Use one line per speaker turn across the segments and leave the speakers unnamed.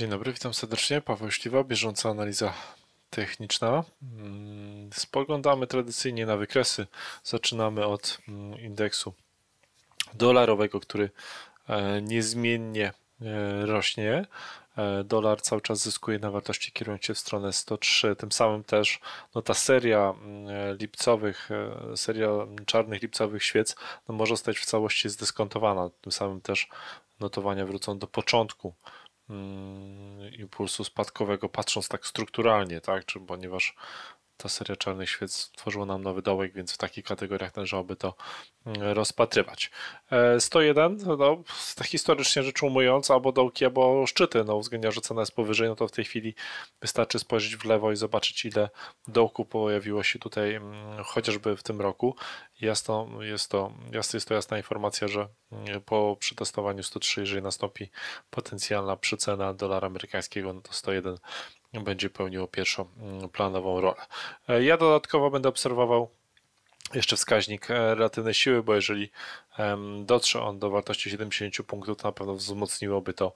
Dzień dobry, witam serdecznie. Paweł Śliwa, bieżąca analiza techniczna. Mm, spoglądamy tradycyjnie na wykresy. Zaczynamy od mm, indeksu dolarowego, który e, niezmiennie e, rośnie. E, dolar cały czas zyskuje na wartości, kierując się w stronę 103. Tym samym też no, ta seria mm, lipcowych, seria czarnych lipcowych świec no, może zostać w całości zdyskontowana. Tym samym też notowania wrócą do początku Mm, impulsu spadkowego, patrząc tak strukturalnie, tak? Czy, ponieważ ta seria Czarnych Świec tworzyła nam nowy dołek, więc w takich kategoriach należałoby to mm, rozpatrywać. 101, e, no, tak historycznie rzecz ujmując, albo dołki, albo szczyty, no uwzględnia, że cena jest powyżej, no to w tej chwili wystarczy spojrzeć w lewo i zobaczyć, ile dołku pojawiło się tutaj mm, chociażby w tym roku. to jest, to, jasno, jest to jasna informacja, że mm, po przetestowaniu 103, jeżeli nastąpi potencjalna przycena dolara amerykańskiego, no to 101 będzie pełniło pierwszą mm, planową rolę. E, ja dodatkowo będę obserwował jeszcze wskaźnik e, relatywnej siły, bo jeżeli dotrze on do wartości 70 punktów, to na pewno wzmocniłoby to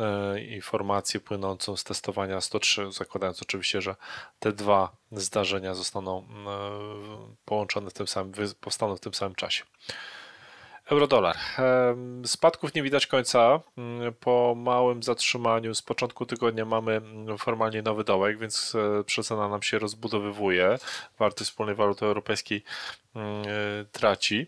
e, informację płynącą z testowania 103, zakładając oczywiście, że te dwa zdarzenia zostaną mm, połączone w tym samym, powstaną w tym samym czasie. Eurodolar. Spadków nie widać końca. Mm, po małym zatrzymaniu z początku tygodnia mamy mm, formalnie nowy dołek, więc e, przecena nam się rozbudowywuje. Wartość wspólnej waluty europejskiej mm, e, traci.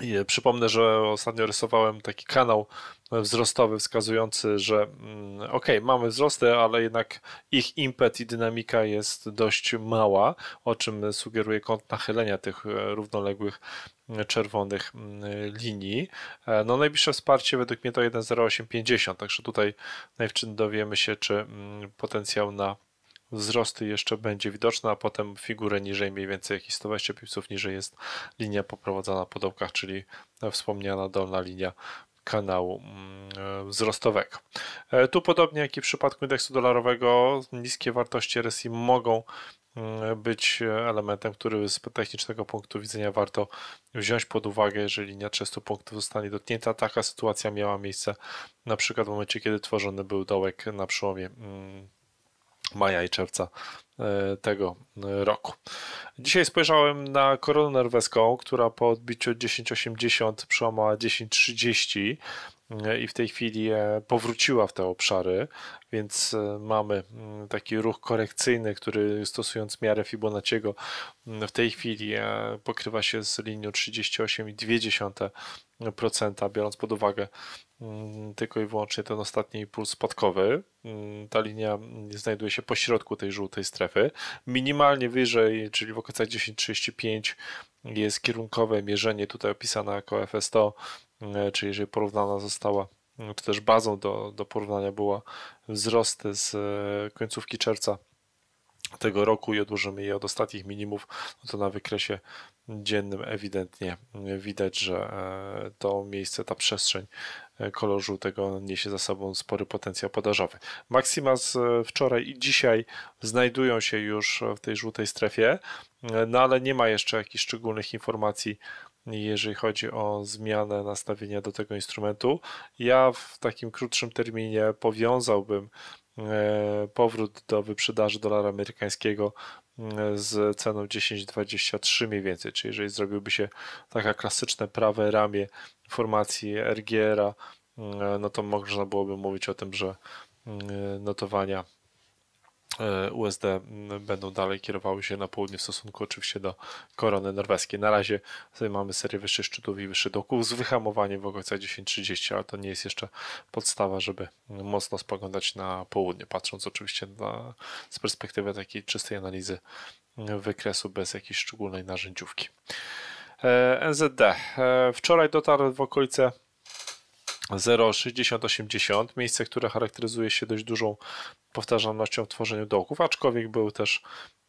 I przypomnę, że ostatnio rysowałem taki kanał wzrostowy wskazujący, że mm, ok, mamy wzrosty, ale jednak ich impet i dynamika jest dość mała, o czym sugeruje kąt nachylenia tych e, równoległych e, czerwonych mm, linii. E, no najbliższe wsparcie według mnie to 1,0850, także tutaj najwczyn dowiemy się, czy mm, potencjał na wzrosty jeszcze będzie widoczne, a potem figurę niżej, mniej więcej jakieś 120 pipsów niżej jest linia poprowadzona po dołkach, czyli wspomniana dolna linia kanału mm, e, wzrostowego. E, tu podobnie jak i w przypadku indeksu dolarowego niskie wartości RSI mogą mm, być e, elementem, który z technicznego punktu widzenia warto wziąć pod uwagę, jeżeli linia 300 punktów zostanie dotknięta. Taka sytuacja miała miejsce na przykład w momencie, kiedy tworzony był dołek na przełomie mm, maja i czerwca e, tego e, roku. Dzisiaj spojrzałem na koronę norweską, która po odbiciu 10.80 przełamała 10.30 e, i w tej chwili powróciła w te obszary, więc mamy mm, taki ruch korekcyjny, który stosując miarę Fibonacciego mm, w tej chwili pokrywa się z linią 38,2%, biorąc pod uwagę Mm, tylko i wyłącznie ten ostatni puls spadkowy. Mm, ta linia znajduje się po środku tej żółtej strefy. Minimalnie wyżej, czyli w okolicach 10.35 jest kierunkowe mierzenie, tutaj opisane jako FS100, mm, czyli jeżeli porównana została czy też bazą do, do porównania była wzrost z e, końcówki czerwca tego roku i odłożymy je od ostatnich minimów, no to na wykresie dziennym ewidentnie widać, że e, to miejsce, ta przestrzeń e, kolor żółtego niesie za sobą spory potencjał podażowy. Maksima z e, wczoraj i dzisiaj znajdują się już w tej żółtej strefie, no ale nie ma jeszcze jakichś szczególnych informacji, jeżeli chodzi o zmianę nastawienia do tego instrumentu. Ja w takim krótszym terminie powiązałbym powrót do wyprzedaży dolara amerykańskiego z ceną 10,23 mniej więcej, czyli jeżeli zrobiłby się taka klasyczne prawe ramię formacji RGR-a, mm, no to można byłoby mówić o tym, że mm, notowania E, USD mm, będą dalej kierowały się na południe w stosunku oczywiście do korony norweskiej. Na razie mamy serię wyższych szczytów i wyższych dołków z wyhamowaniem w okolicach 10.30, ale to nie jest jeszcze podstawa, żeby mocno spoglądać na południe, patrząc oczywiście na, z perspektywy takiej czystej analizy wykresu bez jakiejś szczególnej narzędziówki. E, NZD. E, wczoraj dotarł w okolice 0,6080, miejsce, które charakteryzuje się dość dużą powtarzalnością w tworzeniu dołków, aczkolwiek był też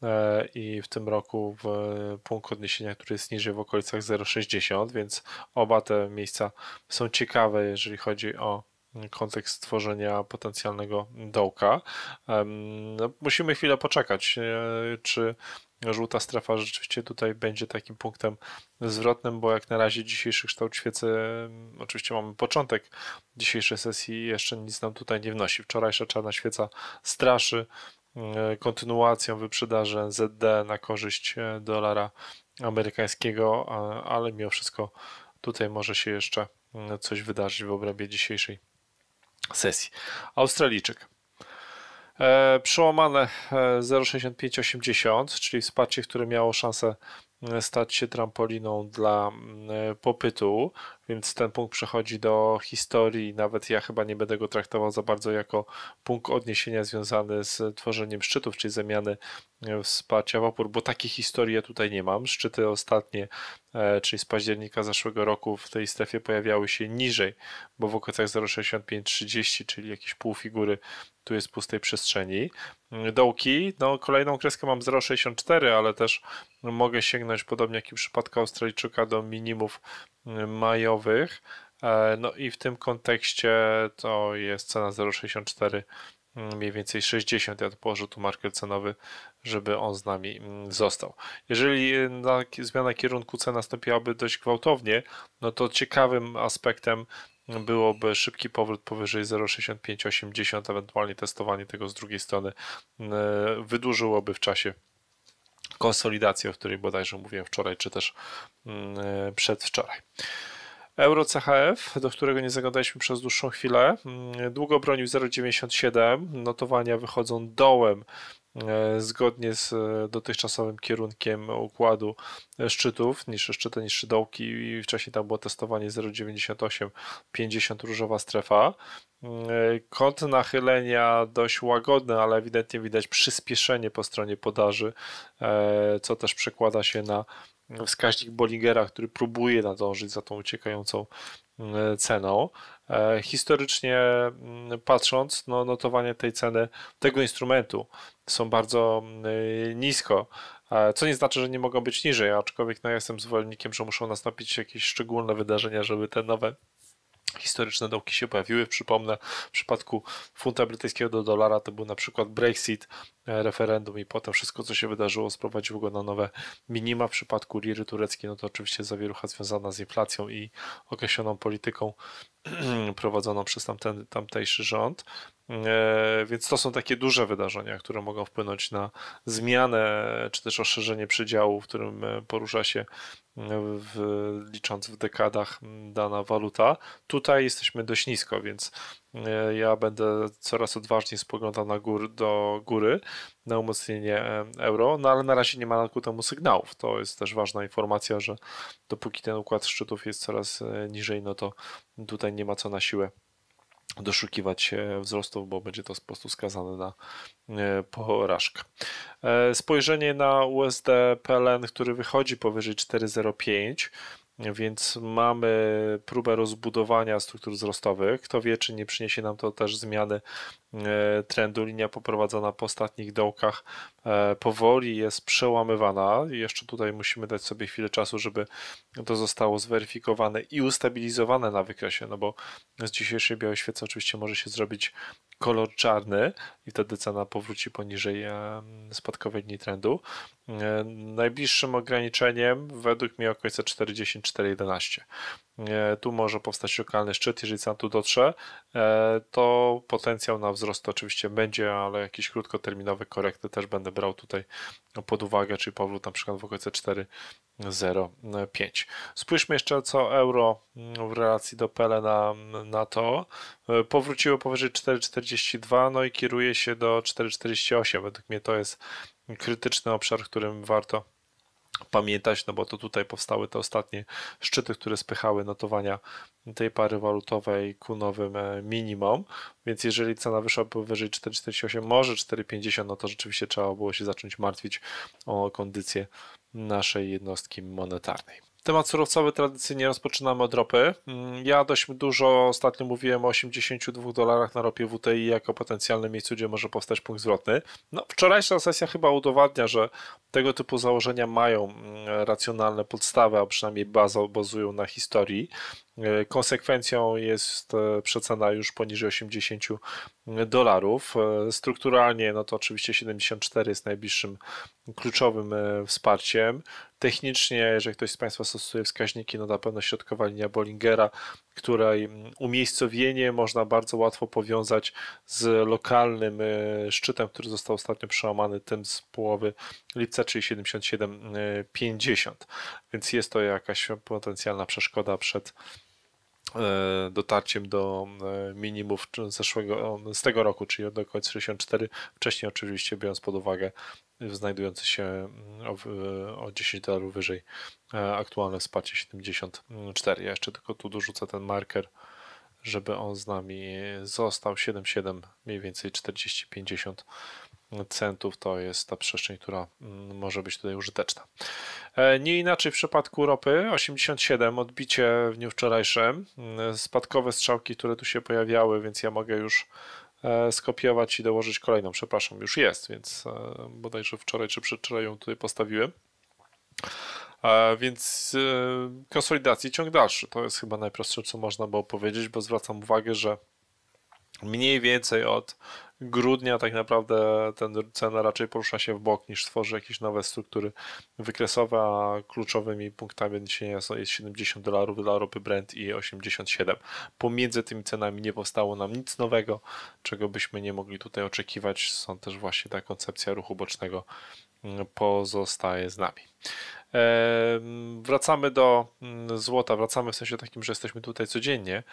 e, i w tym roku w punkt odniesienia, który jest niżej w okolicach 0,60, więc oba te miejsca są ciekawe, jeżeli chodzi o kontekst tworzenia potencjalnego dołka. No, musimy chwilę poczekać, e, czy żółta strefa rzeczywiście tutaj będzie takim punktem zwrotnym, bo jak na razie dzisiejszy kształt świecy, oczywiście mamy początek dzisiejszej sesji, jeszcze nic nam tutaj nie wnosi. Wczorajsza czarna świeca straszy e, kontynuacją wyprzedaży ZD na korzyść e, dolara amerykańskiego, ale mimo wszystko tutaj może się jeszcze coś wydarzyć w obrębie dzisiejszej sesji. Australijczyk. E, przełamane 0,6580, e, czyli wsparcie, które miało szansę e, stać się trampoliną dla e, popytu więc ten punkt przechodzi do historii. Nawet ja chyba nie będę go traktował za bardzo jako punkt odniesienia związany z tworzeniem szczytów, czyli zamiany e, wsparcia w opór, bo historii ja tutaj nie mam. Szczyty ostatnie, e, czyli z października zeszłego roku w tej strefie pojawiały się niżej, bo w okolicach 0,6530, czyli jakieś pół figury tu jest pustej przestrzeni. Dołki, no kolejną kreskę mam 0,64, ale też mogę sięgnąć, podobnie jak i w przypadku Australijczyka, do minimów majowych. E, no i w tym kontekście to jest cena 0,64, mm, mniej więcej 60. Ja tu położę tu marker cenowy, żeby on z nami mm, został. Jeżeli y, zmiana kierunku cen nastąpiłaby dość gwałtownie, no to ciekawym aspektem byłoby szybki powrót powyżej 0,6580, ewentualnie testowanie tego z drugiej strony y, wydłużyłoby w czasie konsolidację, o której bodajże mówiłem wczoraj, czy też mm, e, przedwczoraj. Euro CHF, do którego nie zaglądaliśmy przez dłuższą chwilę, mm, długo bronił 0,97, notowania wychodzą dołem E, zgodnie z e, dotychczasowym kierunkiem układu e, szczytów, niższe szczyty, niższe dołki i wcześniej tam było testowanie 0,98, 50 różowa strefa. Kąt nachylenia dość łagodny, ale ewidentnie widać przyspieszenie po stronie podaży, co też przekłada się na wskaźnik Bollingera, który próbuje nadążyć za tą uciekającą E, ceną. E, historycznie mm, patrząc, no, notowanie tej ceny tego instrumentu są bardzo mm, e, nisko, co nie znaczy, że nie mogą być niżej, aczkolwiek no, ja jestem zwolennikiem, że muszą nastąpić jakieś szczególne wydarzenia, żeby te nowe historyczne dołki się pojawiły. Przypomnę, w przypadku funta brytyjskiego do dolara to był na przykład Brexit, e, referendum i potem wszystko, co się wydarzyło, sprowadziło go na nowe minima. W przypadku liry tureckiej, no to oczywiście zawierucha związana z inflacją i określoną polityką prowadzoną przez tamten, tamtejszy rząd. E, więc to są takie duże wydarzenia, które mogą wpłynąć na zmianę czy też oszerzenie przedziału, w którym e, porusza się e, w, licząc w dekadach dana waluta. Tutaj jesteśmy dość nisko, więc ja będę coraz odważniej spoglądał na gór, do góry na umocnienie euro, no ale na razie nie ma ku temu sygnałów. To jest też ważna informacja, że dopóki ten układ szczytów jest coraz niżej, no to tutaj nie ma co na siłę doszukiwać się e, wzrostów, bo będzie to po prostu skazane na e, porażkę. E, spojrzenie na USD PLN, który wychodzi powyżej 4,05 więc mamy próbę rozbudowania struktur wzrostowych. Kto wie, czy nie przyniesie nam to też zmiany e, trendu. Linia poprowadzona po ostatnich dołkach e, powoli jest przełamywana. Jeszcze tutaj musimy dać sobie chwilę czasu, żeby to zostało zweryfikowane i ustabilizowane na wykresie, no bo z dzisiejszej białej świecy oczywiście może się zrobić kolor czarny i wtedy cena powróci poniżej spadkowej dni trendu. E, najbliższym ograniczeniem według mnie okolice 44,11. E, tu może powstać lokalny szczyt, jeżeli cena tu dotrze, e, to potencjał na wzrost oczywiście będzie, ale jakieś krótkoterminowe korekty też będę brał tutaj pod uwagę, czyli powrót na przykład w okolice 4 0,5. Spójrzmy jeszcze co euro w relacji do PELE na, na to. Powróciło powyżej 4,42, no i kieruje się do 4,48. Według mnie to jest krytyczny obszar, którym warto pamiętać, no bo to tutaj powstały te ostatnie szczyty, które spychały notowania tej pary walutowej ku nowym e, minimum, więc jeżeli cena wyszła powyżej 4,48, może 4,50, no to rzeczywiście trzeba było się zacząć martwić o kondycję naszej jednostki monetarnej. Temat surowcowy tradycyjnie rozpoczynamy od ropy. Mm, ja dość dużo ostatnio mówiłem o 82 dolarach na ropie WTI jako potencjalnym miejscu, gdzie może powstać punkt zwrotny. No, wczorajsza sesja chyba udowadnia, że tego typu założenia mają mm, racjonalne podstawy, a przynajmniej bazą, bazują na historii. E, konsekwencją jest e, przecena już poniżej 80 dolarów. E, strukturalnie, no to oczywiście 74 jest najbliższym kluczowym wsparciem. Technicznie, jeżeli ktoś z Państwa stosuje wskaźniki, no na pewno środkowa linia Bollingera, której umiejscowienie można bardzo łatwo powiązać z lokalnym szczytem, który został ostatnio przełamany, tym z połowy lipca, czyli 77,50. Więc jest to jakaś potencjalna przeszkoda przed E, dotarciem do e, minimów zeszłego, z tego roku, czyli do końca 64, wcześniej oczywiście biorąc pod uwagę e, znajdujące się mm, o, o 10 dolarów wyżej aktualne wsparcie 74. Ja jeszcze tylko tu dorzucę ten marker, żeby on z nami został 77 mniej więcej 40-50 centów to jest ta przestrzeń, która mm, może być tutaj użyteczna. E, nie inaczej w przypadku ropy 87, odbicie w dniu wczorajszym, mm, spadkowe strzałki, które tu się pojawiały, więc ja mogę już e, skopiować i dołożyć kolejną, przepraszam, już jest, więc e, bodajże wczoraj czy przedwczoraj ją tutaj postawiłem. Więc konsolidacji ciąg dalszy. To jest chyba najprostsze, co można było powiedzieć, bo zwracam uwagę, że mniej więcej od grudnia tak naprawdę ten cena raczej porusza się w bok niż tworzy jakieś nowe struktury wykresowe, a kluczowymi punktami odniesienia jest 70 dolarów dla ropy Brent i 87. Pomiędzy tymi cenami nie powstało nam nic nowego, czego byśmy nie mogli tutaj oczekiwać. Są też właśnie ta koncepcja ruchu bocznego mm, pozostaje z nami. Wracamy do mm, złota, wracamy w sensie takim, że jesteśmy tutaj codziennie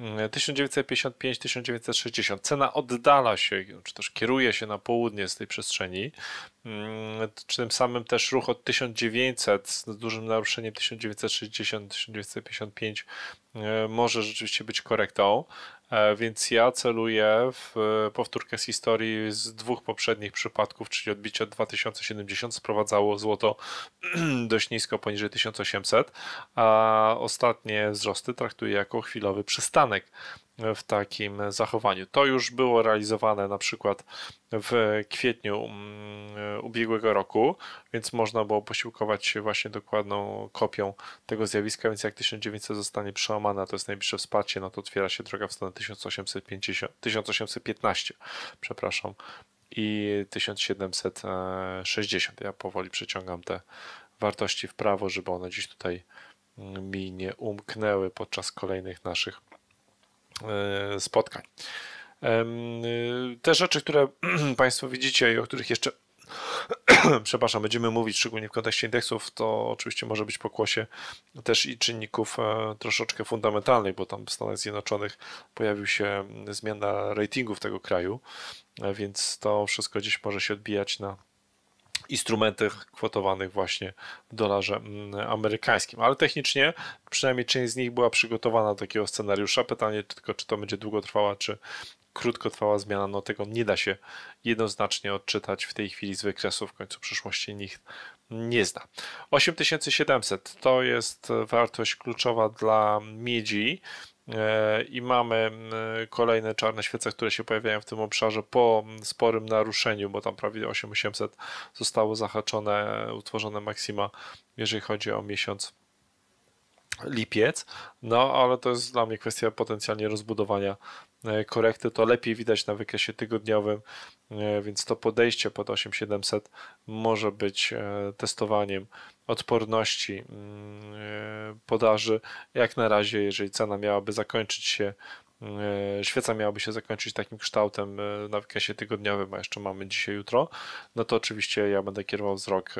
1955-1960. Cena oddala się, czy też kieruje się na południe z tej przestrzeni. Mm, tym samym też ruch od 1900 z dużym naruszeniem 1960-1955 e, może rzeczywiście być korektą. E, więc ja celuję w e, powtórkę z historii z dwóch poprzednich przypadków, czyli odbicie od 2070 sprowadzało złoto dość nisko poniżej 1800, a ostatnie wzrosty traktuję jako chwilowy przystanek E, w takim zachowaniu. To już było realizowane na przykład w kwietniu mm, e, ubiegłego roku, więc można było posiłkować się właśnie dokładną kopią tego zjawiska, więc jak 1900 zostanie przełamane, to jest najbliższe wsparcie, no to otwiera się droga w stronę 1850, 1815, przepraszam, i 1760. Ja powoli przeciągam te wartości w prawo, żeby one dziś tutaj mm, mi nie umknęły podczas kolejnych naszych E, spotkań. Y, te rzeczy, które Państwo widzicie i o których jeszcze przepraszam, będziemy mówić, szczególnie w kontekście indeksów, to oczywiście może być pokłosie też i czynników e, troszeczkę fundamentalnych, bo tam w Stanach Zjednoczonych pojawił się mm, zmiana ratingów tego kraju, e, więc to wszystko gdzieś może się odbijać na instrumentach kwotowanych właśnie w dolarze mm, amerykańskim. Ale technicznie przynajmniej część z nich była przygotowana do takiego scenariusza. Pytanie tylko, czy to będzie długo trwała, czy krótkotrwała zmiana, no tego nie da się jednoznacznie odczytać w tej chwili z wykresu, w końcu przyszłości nikt nie zna. 8700 to jest wartość kluczowa dla miedzi, E, i mamy mm, kolejne czarne świece, które się pojawiają w tym obszarze po mm, sporym naruszeniu, bo tam prawie 8800 zostało zahaczone, utworzone maksima, jeżeli chodzi o miesiąc lipiec, no ale to jest dla mnie kwestia potencjalnie rozbudowania E, korekty, to lepiej widać na wykresie tygodniowym, e, więc to podejście pod 8700 może być e, testowaniem odporności mm, podaży. Jak na razie, jeżeli cena miałaby zakończyć się świeca miałaby się zakończyć takim kształtem na wykresie tygodniowym, a jeszcze mamy dzisiaj, jutro, no to oczywiście ja będę kierował wzrok,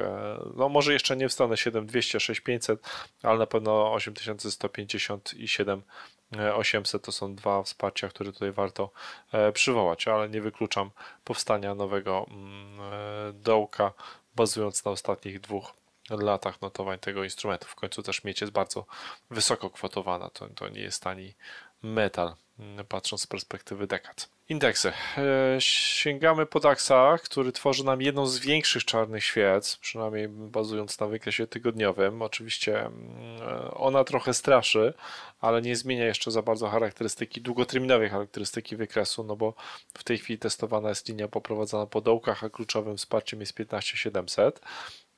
no może jeszcze nie w stronę 7200, 6500, ale na pewno 8150 i 7 800 e, to są dwa wsparcia, które tutaj warto e, przywołać, ale nie wykluczam powstania nowego mm, e, dołka bazując na ostatnich dwóch latach notowań tego instrumentu. W końcu też mieć jest bardzo wysoko kwotowana, to, to nie jest tani metal, patrząc z perspektywy dekad. Indeksy. E, sięgamy po DAXa, który tworzy nam jedną z większych czarnych świec, przynajmniej bazując na wykresie tygodniowym. Oczywiście mm, e, ona trochę straszy, ale nie zmienia jeszcze za bardzo charakterystyki, długoterminowej charakterystyki wykresu, no bo w tej chwili testowana jest linia poprowadzona po dołkach, a kluczowym wsparciem jest 15700.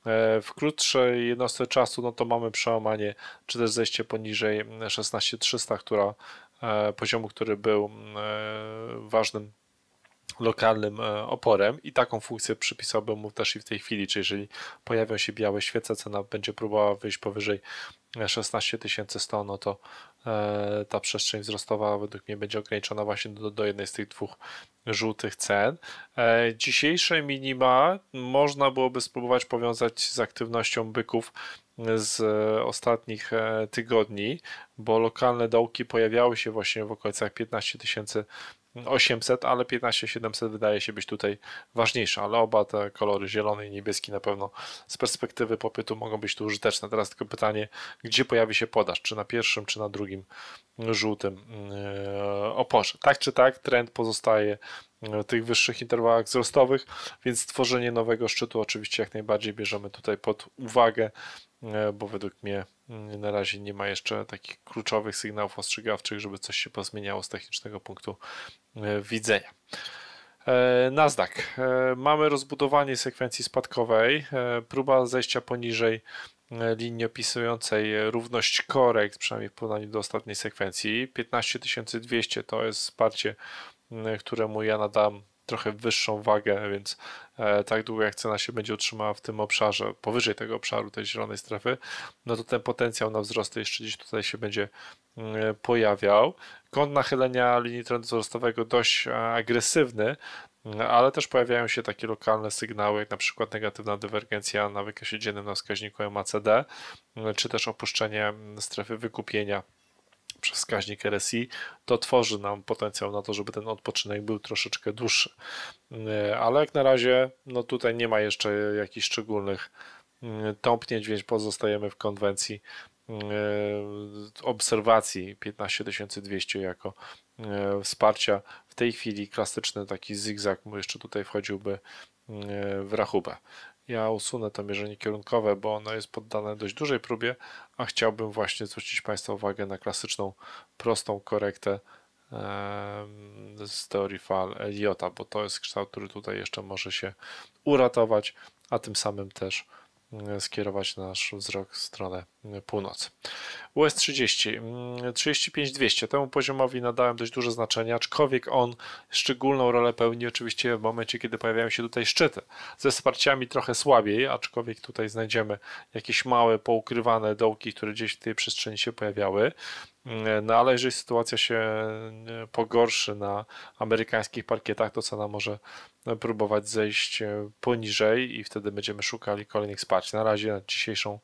E, w krótszej jednostce czasu, no to mamy przełamanie, czy też zejście poniżej 16300, która E, poziomu, który był mm, e, ważnym lokalnym e, oporem i taką funkcję przypisałbym mu też i w tej chwili, czyli jeżeli pojawią się białe świece, cena będzie próbowała wyjść powyżej 16 100, no to E, ta przestrzeń wzrostowa według mnie będzie ograniczona właśnie do, do jednej z tych dwóch żółtych cen. E, dzisiejsze minima można byłoby spróbować powiązać z aktywnością byków z ostatnich e, tygodni, bo lokalne dołki pojawiały się właśnie w okolicach 15 tysięcy 800, ale 15700 wydaje się być tutaj ważniejsza, ale oba te kolory zielony i niebieski na pewno z perspektywy popytu mogą być tu użyteczne. Teraz tylko pytanie, gdzie pojawi się podaż, czy na pierwszym, czy na drugim żółtym e, oporze. Tak czy tak, trend pozostaje w e, tych wyższych interwałach wzrostowych, więc tworzenie nowego szczytu oczywiście jak najbardziej bierzemy tutaj pod uwagę, e, bo według mnie mm, na razie nie ma jeszcze takich kluczowych sygnałów ostrzegawczych, żeby coś się pozmieniało z technicznego punktu E, widzenia. E, Nasdaq. E, mamy rozbudowanie sekwencji spadkowej, próba zejścia poniżej linii opisującej równość korekt, przynajmniej w porównaniu do ostatniej sekwencji. 15200 to jest wsparcie, któremu ja nadam trochę wyższą wagę, więc e, tak długo jak cena się będzie utrzymała w tym obszarze, powyżej tego obszaru, tej zielonej strefy, no to ten potencjał na wzrost jeszcze gdzieś tutaj się będzie mm, e, pojawiał. Kąt nachylenia linii trendu wzrostowego dość e, agresywny, mm, ale też pojawiają się takie lokalne sygnały, jak na przykład negatywna dywergencja na wykresie dziennym na wskaźniku MACD, mm, czy też opuszczenie strefy wykupienia przez wskaźnik RSI, to tworzy nam potencjał na to, żeby ten odpoczynek był troszeczkę dłuższy. E, ale jak na razie, no tutaj nie ma jeszcze jakichś szczególnych mm, tąpnięć, więc pozostajemy w konwencji e, obserwacji 15200 jako e, wsparcia. W tej chwili klasyczny taki zigzag mu jeszcze tutaj wchodziłby w rachubę. Ja usunę to mierzenie kierunkowe, bo ono jest poddane dość dużej próbie, a chciałbym właśnie zwrócić Państwa uwagę na klasyczną, prostą korektę z teorii fal Eliota, bo to jest kształt, który tutaj jeszcze może się uratować, a tym samym też mm, skierować nasz wzrok w stronę północy. US30, 35200. Mm, Temu poziomowi nadałem dość duże znaczenie, aczkolwiek on szczególną rolę pełni oczywiście w momencie, kiedy pojawiają się tutaj szczyty. Ze wsparciami trochę słabiej, aczkolwiek tutaj znajdziemy jakieś małe, poukrywane dołki, które gdzieś w tej przestrzeni się pojawiały. Mm, no ale jeżeli sytuacja się e, pogorszy na amerykańskich parkietach, to cena może e, próbować zejść e, poniżej i wtedy będziemy szukali kolejnych wsparć. Na razie na dzisiejszą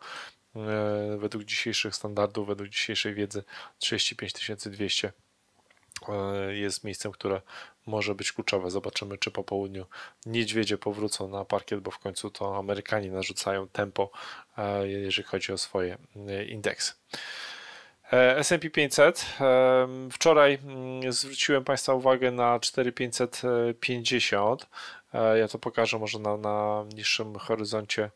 E, według dzisiejszych standardów, według dzisiejszej wiedzy 35200 e, jest miejscem, które może być kluczowe. Zobaczymy, czy po południu niedźwiedzie powrócą na parkiet, bo w końcu to Amerykanie narzucają tempo, e, jeżeli chodzi o swoje indeksy. S&P 500. Wczoraj mm, zwróciłem Państwa uwagę na 4550. Ja to pokażę może na, na niższym horyzoncie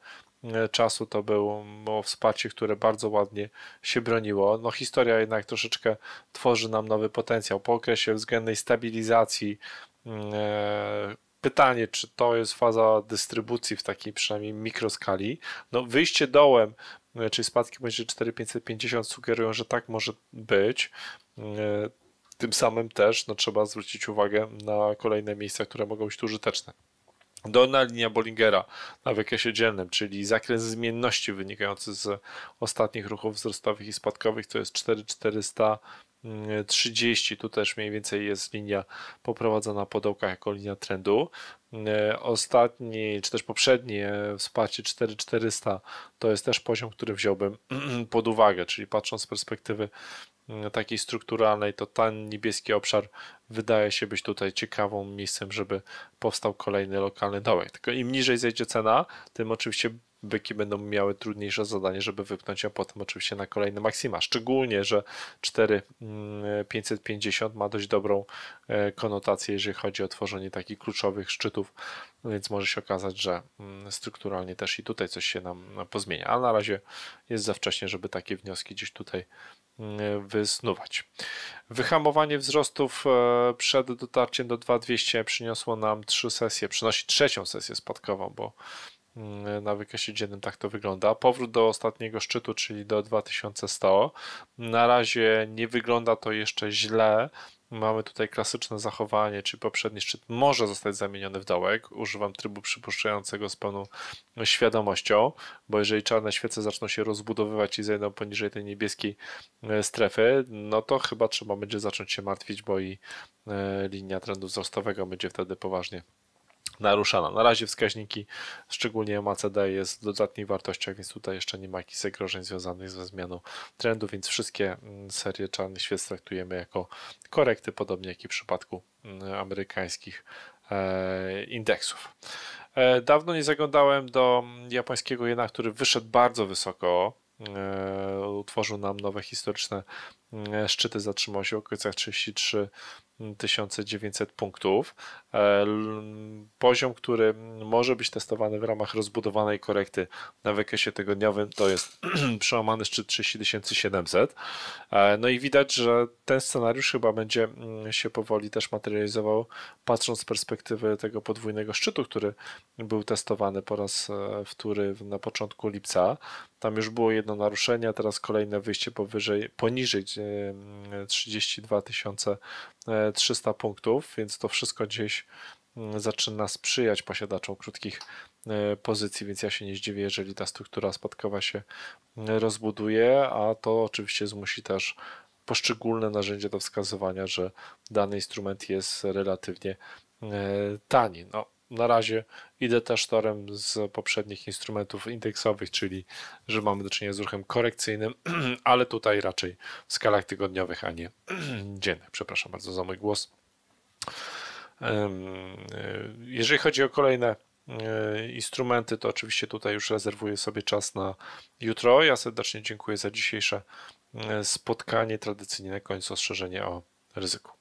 E, czasu to było wsparcie, które bardzo ładnie się broniło. No, historia jednak troszeczkę tworzy nam nowy potencjał. Po okresie względnej stabilizacji mm, e, pytanie, czy to jest faza dystrybucji w takiej przynajmniej mikroskali. No, wyjście dołem, e, czyli spadki będzie 4550 sugerują, że tak może być. Tym samym też no, trzeba zwrócić uwagę na kolejne miejsca, które mogą być tu użyteczne na linia Bollingera na wykresie dzielnym, czyli zakres zmienności wynikający z ostatnich ruchów wzrostowych i spadkowych, to jest 4400 30 tu też mniej więcej jest linia poprowadzona po dołkach jako linia trendu. E, ostatni, czy też poprzednie wsparcie 4400 to jest też poziom, który wziąłbym pod uwagę, czyli patrząc z perspektywy e, takiej strukturalnej, to ten niebieski obszar wydaje się być tutaj ciekawą miejscem, żeby powstał kolejny lokalny dołek. Tylko im niżej zejdzie cena, tym oczywiście byki będą miały trudniejsze zadanie, żeby wypchnąć, a potem oczywiście na kolejne maksima. Szczególnie, że 4550 mm, ma dość dobrą e, konotację, jeżeli chodzi o tworzenie takich kluczowych szczytów, więc może się okazać, że mm, strukturalnie też i tutaj coś się nam no, pozmienia. A na razie jest za wcześnie, żeby takie wnioski gdzieś tutaj E, wysnuwać. Wyhamowanie wzrostów e, przed dotarciem do 2200 przyniosło nam trzy sesje, przynosi trzecią sesję spadkową, bo mm, na wykresie dziennym tak to wygląda. Powrót do ostatniego szczytu, czyli do 2100. Na razie nie wygląda to jeszcze źle, mamy tutaj klasyczne zachowanie, czy poprzedni szczyt może zostać zamieniony w dołek. Używam trybu przypuszczającego z pełną świadomością, bo jeżeli czarne świece zaczną się rozbudowywać i zajdą poniżej tej niebieskiej e, strefy, no to chyba trzeba będzie zacząć się martwić, bo i e, linia trendu wzrostowego będzie wtedy poważnie naruszana. Na razie wskaźniki, szczególnie MACD jest w dodatnich wartościach, więc tutaj jeszcze nie ma jakichś zagrożeń związanych ze zmianą trendu, więc wszystkie mm, serie czarnych świec traktujemy jako korekty, podobnie jak i w przypadku mm, amerykańskich e, indeksów. E, dawno nie zaglądałem do mm, japońskiego jena, który wyszedł bardzo wysoko. E, utworzył nam nowe historyczne szczyty, zatrzymał się w okolicach 33 1900 punktów. E, poziom, który może być testowany w ramach rozbudowanej korekty na wykresie tygodniowym to jest przełamany szczyt 3700. E, no i widać, że ten scenariusz chyba będzie mm, się powoli też materializował, patrząc z perspektywy tego podwójnego szczytu, który był testowany po raz e, wtóry na początku lipca. Tam już było jedno naruszenie, a teraz kolejne wyjście powyżej, poniżej 32 e, 300 mm, e, punktów, więc to wszystko gdzieś mm, zaczyna sprzyjać posiadaczom krótkich e, pozycji, więc ja się nie zdziwię, jeżeli ta struktura spadkowa się mm, rozbuduje, a to oczywiście zmusi też poszczególne narzędzie do wskazywania, że dany instrument jest relatywnie tani. No, na razie idę też torem z poprzednich instrumentów indeksowych, czyli że mamy do czynienia z ruchem korekcyjnym, ale tutaj raczej w skalach tygodniowych, a nie dziennych. Przepraszam bardzo za mój głos. E, jeżeli chodzi o kolejne e, instrumenty, to oczywiście tutaj już rezerwuję sobie czas na jutro. Ja serdecznie dziękuję za dzisiejsze e, spotkanie. Tradycyjnie na końcu ostrzeżenie o ryzyku.